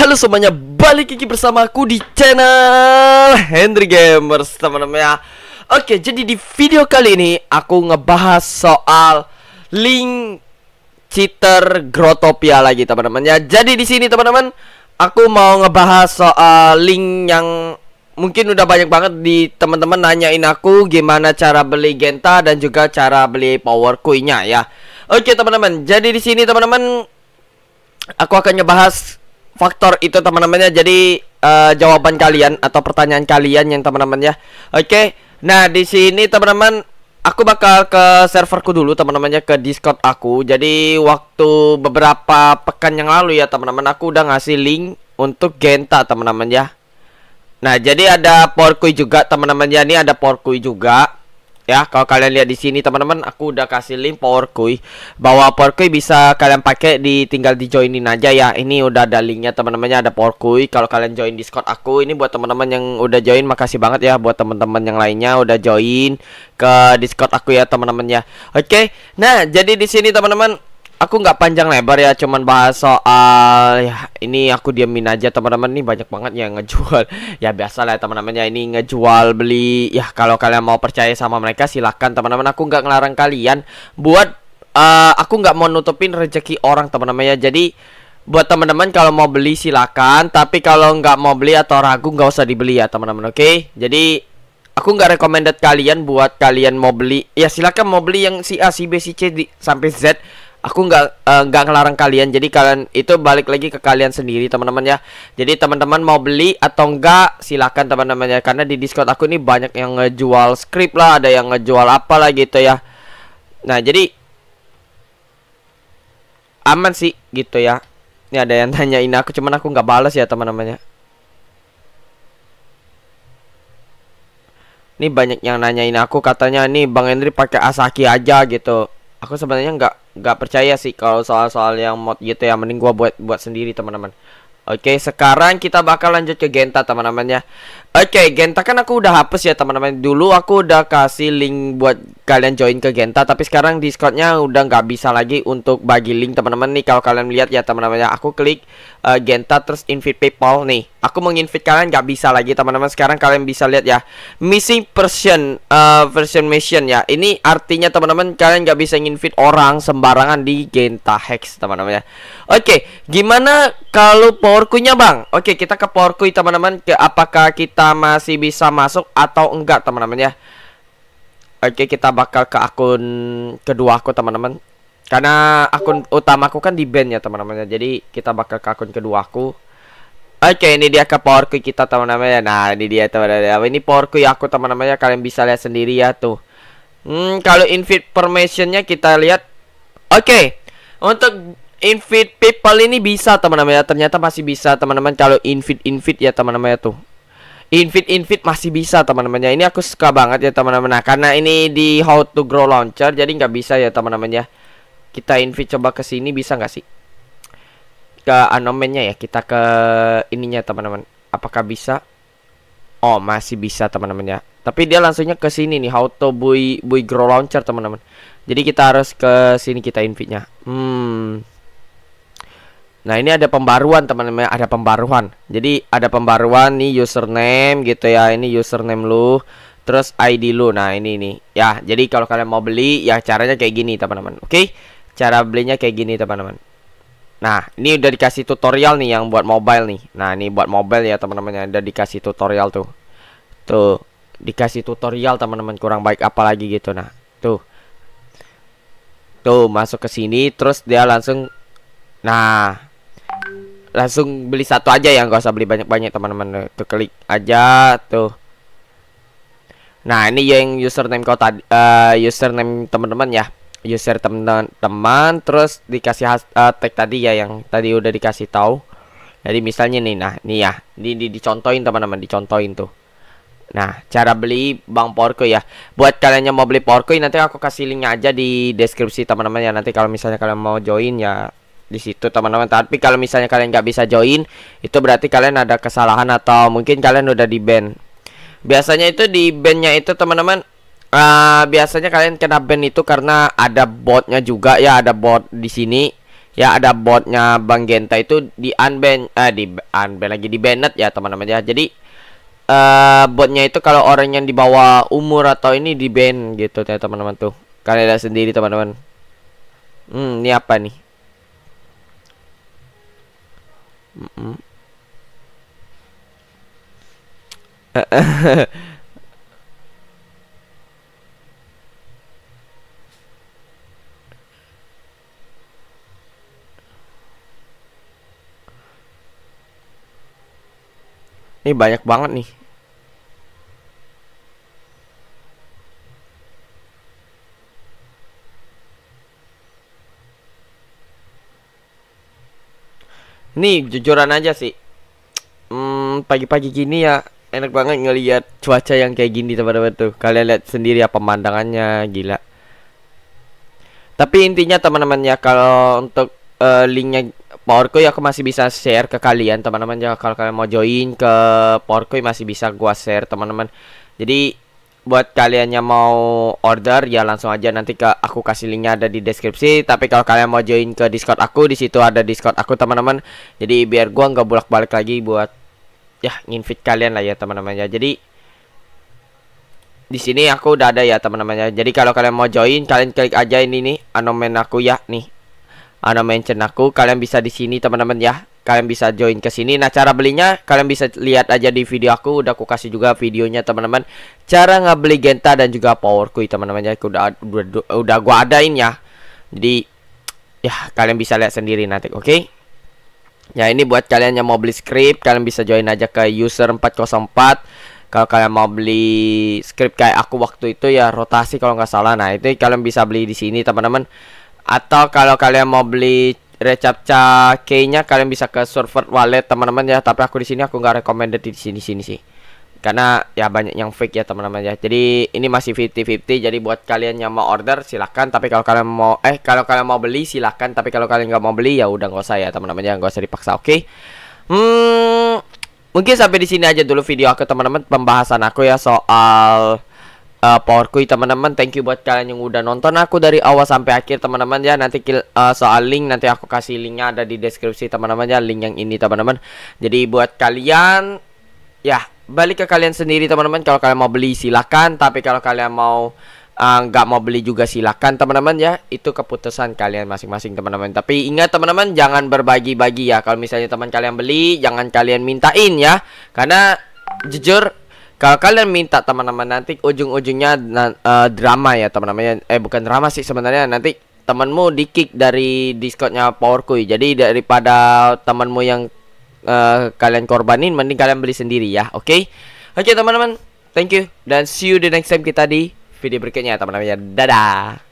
Halo semuanya, balik lagi bersamaku di channel Henry Gamers teman-teman ya Oke, jadi di video kali ini aku ngebahas soal link cheater Grotopia lagi teman-teman ya Jadi di sini teman-teman, aku mau ngebahas soal link yang mungkin udah banyak banget di teman-teman nanyain aku gimana cara beli Genta dan juga cara beli Power coinnya ya. Oke, teman-teman. Jadi di sini teman-teman aku akan ngebahas faktor itu teman-temannya jadi uh, jawaban kalian atau pertanyaan kalian yang teman teman ya oke nah di sini teman-teman aku bakal ke serverku dulu teman-temannya ke Discord aku. Jadi waktu beberapa pekan yang lalu ya teman-teman aku udah ngasih link untuk Genta teman-teman ya. Nah, jadi ada Porkui juga teman-teman ya. Ini ada Porkui juga ya kalau kalian lihat di sini teman-teman aku udah kasih link power kui bahwa power kui bisa kalian pakai di tinggal di joinin aja ya ini udah ada linknya teman-temannya ada power kui kalau kalian join discord aku ini buat teman-teman yang udah join makasih banget ya buat teman-teman yang lainnya udah join ke discord aku ya teman temannya oke nah jadi di sini teman-teman aku nggak panjang lebar ya cuman bahas soal ya, ini aku diamin aja teman-teman nih banyak banget yang ngejual ya biasa lah teman-teman ya ini ngejual beli ya kalau kalian mau percaya sama mereka silahkan teman-teman aku nggak ngelarang kalian buat uh, aku nggak mau nutupin rezeki orang teman-teman ya jadi buat teman-teman kalau mau beli silahkan tapi kalau nggak mau beli atau ragu nggak usah dibeli ya teman-teman oke okay? jadi aku nggak recommended kalian buat kalian mau beli ya silahkan mau beli yang si A si B si C di, sampai Z aku nggak eh, nggak uh, ngelarang kalian jadi kalian itu balik lagi ke kalian sendiri teman-teman ya jadi teman-teman mau beli atau enggak silahkan teman-teman ya karena di discord aku ini banyak yang ngejual script lah ada yang ngejual apa lah gitu ya nah jadi aman sih gitu ya ini ada yang ini, aku cuman aku nggak balas ya teman-teman ya ini banyak yang nanyain aku katanya nih Bang Henry pakai Asaki aja gitu aku sebenarnya nggak nggak percaya sih kalau soal-soal yang mod gitu ya mending gua buat buat sendiri teman-teman Oke, sekarang kita bakal lanjut ke Genta, teman-teman ya. Oke, Genta kan aku udah hapus ya, teman-teman. Dulu aku udah kasih link buat kalian join ke Genta, tapi sekarang Discordnya udah nggak bisa lagi untuk bagi link, teman-teman. Nih, kalau kalian lihat ya, teman-teman ya. Aku klik uh, Genta terus invite people nih. Aku menginvite kalian nggak bisa lagi, teman-teman. Sekarang kalian bisa lihat ya. Missing person uh, version mission ya. Ini artinya teman-teman kalian nggak bisa invite orang sembarangan di Genta Hex, teman-teman ya. Oke, gimana kalau porkunya bang Oke kita ke porkui teman-teman ke Apakah kita masih bisa masuk atau enggak teman-teman ya Oke kita bakal ke akun kedua aku teman-teman Karena akun utamaku kan di band ya teman-teman ya Jadi kita bakal ke akun kedua aku Oke ini dia ke porkui kita teman-teman ya Nah ini dia teman-teman ya Ini porkui ya, aku teman-teman ya Kalian bisa lihat sendiri ya tuh Hmm kalau invite permissionnya kita lihat Oke Untuk Invite people ini bisa teman-teman ya. Ternyata masih bisa teman-teman kalau invite invite ya teman-teman ya tuh. Invite invite masih bisa teman-teman ya. Ini aku suka banget ya teman-teman. Nah, karena ini di how to grow launcher jadi nggak bisa ya teman-teman ya. Kita invite coba ke sini bisa nggak sih? Ke anomennya ya. Kita ke ininya teman-teman. Apakah bisa? Oh, masih bisa teman-teman ya. Tapi dia langsungnya ke sini nih, how to buy buy grow launcher teman-teman. Jadi kita harus ke sini kita invite-nya. Hmm. Nah ini ada pembaruan teman-teman ada pembaruan Jadi ada pembaruan nih username gitu ya Ini username lu Terus ID lu Nah ini nih Ya jadi kalau kalian mau beli ya caranya kayak gini teman-teman Oke okay? Cara belinya kayak gini teman-teman Nah ini udah dikasih tutorial nih yang buat mobile nih Nah ini buat mobile ya teman-teman yang udah dikasih tutorial tuh Tuh Dikasih tutorial teman-teman kurang baik apalagi gitu Nah tuh Tuh masuk ke sini terus dia langsung Nah langsung beli satu aja ya nggak usah beli banyak-banyak teman-teman tuh klik aja tuh nah ini yang username kau tadi uh, username teman-teman ya user teman-teman terus dikasih has, uh, tag tadi ya yang tadi udah dikasih tahu jadi misalnya nih nah nih ya di di, dicontohin teman-teman dicontohin tuh Nah, cara beli Bang Porco ya. Buat kalian yang mau beli Porco nanti aku kasih linknya aja di deskripsi teman-teman ya. Nanti kalau misalnya kalian mau join ya di situ teman-teman tapi kalau misalnya kalian nggak bisa join itu berarti kalian ada kesalahan atau mungkin kalian udah di band biasanya itu di bandnya itu teman-teman uh, biasanya kalian kena band itu karena ada botnya juga ya ada bot di sini ya ada botnya Bang Genta itu di unban eh di unban lagi di banet ya teman-teman ya jadi uh, botnya itu kalau orang yang dibawa umur atau ini di band gitu ya teman-teman tuh kalian lihat sendiri teman-teman hmm ini apa nih Ini banyak banget nih. Nih jujuran aja sih. Hmm, pagi-pagi gini ya enak banget ngelihat cuaca yang kayak gini teman-teman tuh. Kalian lihat sendiri ya pemandangannya gila. Tapi intinya teman-teman ya kalau untuk uh, linknya ya aku masih bisa share ke kalian teman-teman ya kalau kalian mau join ke Powercoin masih bisa gua share teman-teman. Jadi buat kalian yang mau order ya langsung aja nanti ke aku kasih linknya ada di deskripsi tapi kalau kalian mau join ke discord aku di situ ada discord aku teman-teman jadi biar gua nggak bolak balik lagi buat ya nginvite kalian lah ya teman-teman ya jadi di sini aku udah ada ya teman-teman ya jadi kalau kalian mau join kalian klik aja ini nih anomen aku ya nih anomen channel aku kalian bisa di sini teman-teman ya kalian bisa join ke sini. Nah, cara belinya kalian bisa lihat aja di video aku, udah aku kasih juga videonya, teman-teman. Cara ngebeli Genta dan juga Power Kui, teman-teman ya. Udah, udah udah gua adain ya. Jadi ya kalian bisa lihat sendiri nanti, oke? Okay? Ya, ini buat kalian yang mau beli script, kalian bisa join aja ke user 404 kalau kalian mau beli script kayak aku waktu itu ya rotasi kalau nggak salah nah itu kalian bisa beli di sini teman-teman atau kalau kalian mau beli recaptcha key-nya kalian bisa ke server wallet teman-teman ya, tapi aku di sini aku nggak recommended di sini-sini sih. Karena ya banyak yang fake ya teman-teman ya. Jadi ini masih 50-50 jadi buat kalian yang mau order silahkan tapi kalau kalian mau eh kalau kalian mau beli silahkan tapi kalau kalian nggak mau beli ya udah nggak usah ya teman-teman ya, nggak usah dipaksa, oke? Okay? Hmm, mungkin sampai di sini aja dulu video aku teman-teman pembahasan aku ya soal uh, eh, kui teman-teman thank you buat kalian yang udah nonton aku dari awal sampai akhir teman-teman ya nanti uh, soal link nanti aku kasih linknya ada di deskripsi teman-teman ya link yang ini teman-teman jadi buat kalian ya balik ke kalian sendiri teman-teman kalau kalian mau beli silakan, tapi kalau kalian mau eh, nggak uh, mau beli juga silakan teman-teman ya itu keputusan kalian masing-masing teman-teman tapi ingat teman-teman jangan berbagi-bagi ya kalau misalnya teman kalian beli jangan kalian mintain ya karena jujur kalau kalian minta teman-teman nanti ujung-ujungnya uh, drama ya teman-teman ya. eh bukan drama sih sebenarnya nanti temanmu di kick dari Discordnya Powerkui. Jadi daripada temanmu yang uh, kalian korbanin mending kalian beli sendiri ya, oke? Okay? Oke okay, teman-teman, thank you dan see you the next time kita di video berikutnya teman-teman ya. Dadah.